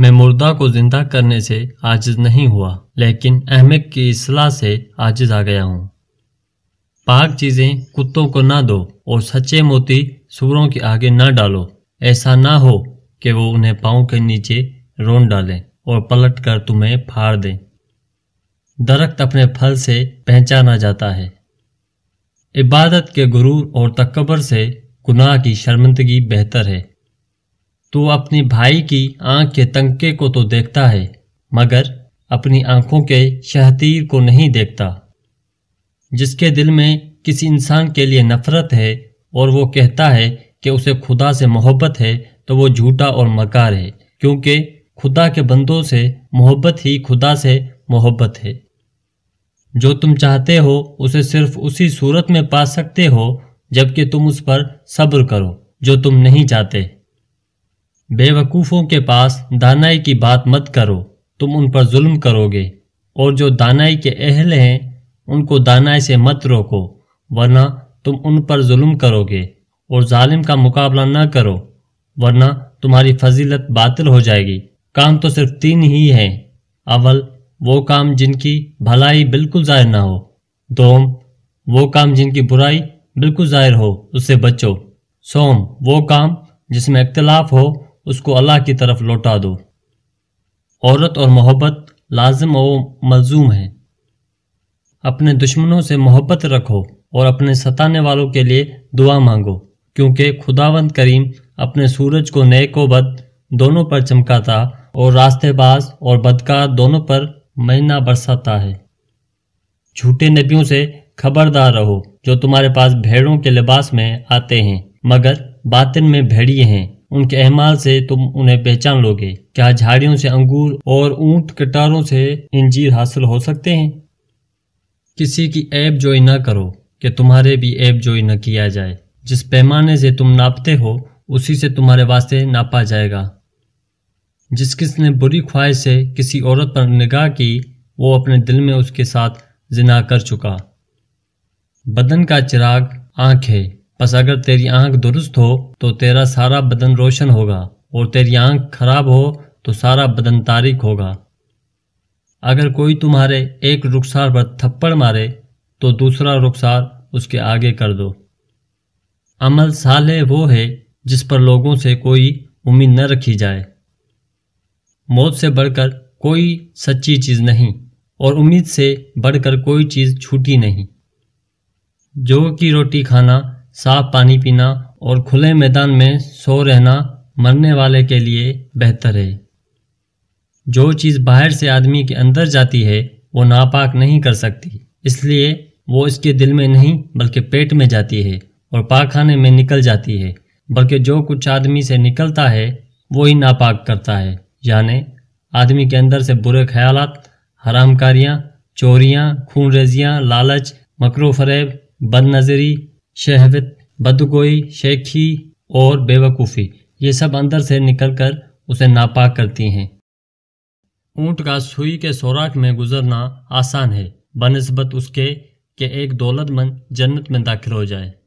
मैं मुर्दा को जिंदा करने से आजिज नहीं हुआ लेकिन अहमद की असलाह से आजिज आ गया हूँ पाक चीज़ें कुत्तों को ना दो और सच्चे मोती सूरों के आगे ना डालो ऐसा ना हो कि वो उन्हें पाओ के नीचे रोन डालें और पलट कर तुम्हें फाड़ दें दरख्त अपने फल से पहचाना जाता है इबादत के गुरूर और तकबर से गुनाह की शर्मिंदगी बेहतर है तो अपने भाई की आंख के तंके को तो देखता है मगर अपनी आंखों के शहतीर को नहीं देखता जिसके दिल में किसी इंसान के लिए नफरत है और वो कहता है कि उसे खुदा से मोहब्बत है तो वो झूठा और मकार है क्योंकि खुदा के बंदों से मोहब्बत ही खुदा से मोहब्बत है जो तुम चाहते हो उसे सिर्फ उसी सूरत में पा सकते हो जबकि तुम उस पर सब्र करो जो तुम नहीं चाहते बेवकूफ़ों के पास दानाई की बात मत करो तुम उन पर जुल्म करोगे और जो दानाई के अहल हैं उनको दानाई से मत रोको वरना तुम उन पर जुल्म करोगे और जालिम का मुकाबला ना करो वरना तुम्हारी फजीलत बातिल हो जाएगी काम तो सिर्फ तीन ही हैं अवल वो काम जिनकी भलाई बिल्कुल ज़ाहिर ना हो दोम वो काम जिनकी बुराई बिल्कुल जाहिर हो उससे बचो सोम वो काम जिसमें इख्तलाफ हो उसको अल्लाह की तरफ लौटा दो औरत और मोहब्बत लाजम व मलजूम है अपने दुश्मनों से मोहब्बत रखो और अपने सताने वालों के लिए दुआ मांगो क्योंकि खुदावंद करीम अपने सूरज को नेक को बद दोनों पर चमकाता और रास्तेबाज और बदकार दोनों पर महीना बरसाता है झूठे नबियों से खबरदार रहो जो तुम्हारे पास भेड़ों के लिबास में आते हैं मगर बातिन में भेड़िए हैं उनके अहमाल से तुम उन्हें पहचान लोगे क्या झाड़ियों से अंगूर और ऊंट कटारों से इंजीर हासिल हो सकते हैं किसी की ऐप जोई न करो कि तुम्हारे भी ऐप जोई न किया जाए जिस पैमाने से तुम नापते हो उसी से तुम्हारे वास्ते नापा जाएगा जिस किसने बुरी ख्वाहिश से किसी औरत पर निगाह की वो अपने दिल में उसके साथ जिना कर चुका बदन का चिराग आँख है बस अगर तेरी आँख दुरुस्त हो तो तेरा सारा बदन रोशन होगा और तेरी आँख खराब हो तो सारा बदन तारीख होगा अगर कोई तुम्हारे एक रुखसार पर थप्पड़ मारे तो दूसरा रुखसार उसके आगे कर दो अमल साले वो है जिस पर लोगों से कोई उम्मीद न रखी जाए मौत से बढ़कर कोई सच्ची चीज़ नहीं और उम्मीद से बढ़कर कोई चीज़ छूटी नहीं जो कि रोटी खाना साफ पानी पीना और खुले मैदान में सो रहना मरने वाले के लिए बेहतर है जो चीज़ बाहर से आदमी के अंदर जाती है वो नापाक नहीं कर सकती इसलिए वो इसके दिल में नहीं बल्कि पेट में जाती है और पाखाने में निकल जाती है बल्कि जो कुछ आदमी से निकलता है वो ही नापाक करता है यानि आदमी के अंदर से बुरे ख्याल हरामकारियाँ चोरियाँ खून रेजियाँ लालच मकरो फरेब बदनज़री शहवत बदगोई शेखी और बेवकूफ़ी ये सब अंदर से निकलकर उसे नापाक करती हैं ऊंट का सुई के सौराख में गुजरना आसान है बनस्बत उसके कि एक दौलतमंद जन्नत में दाखिल हो जाए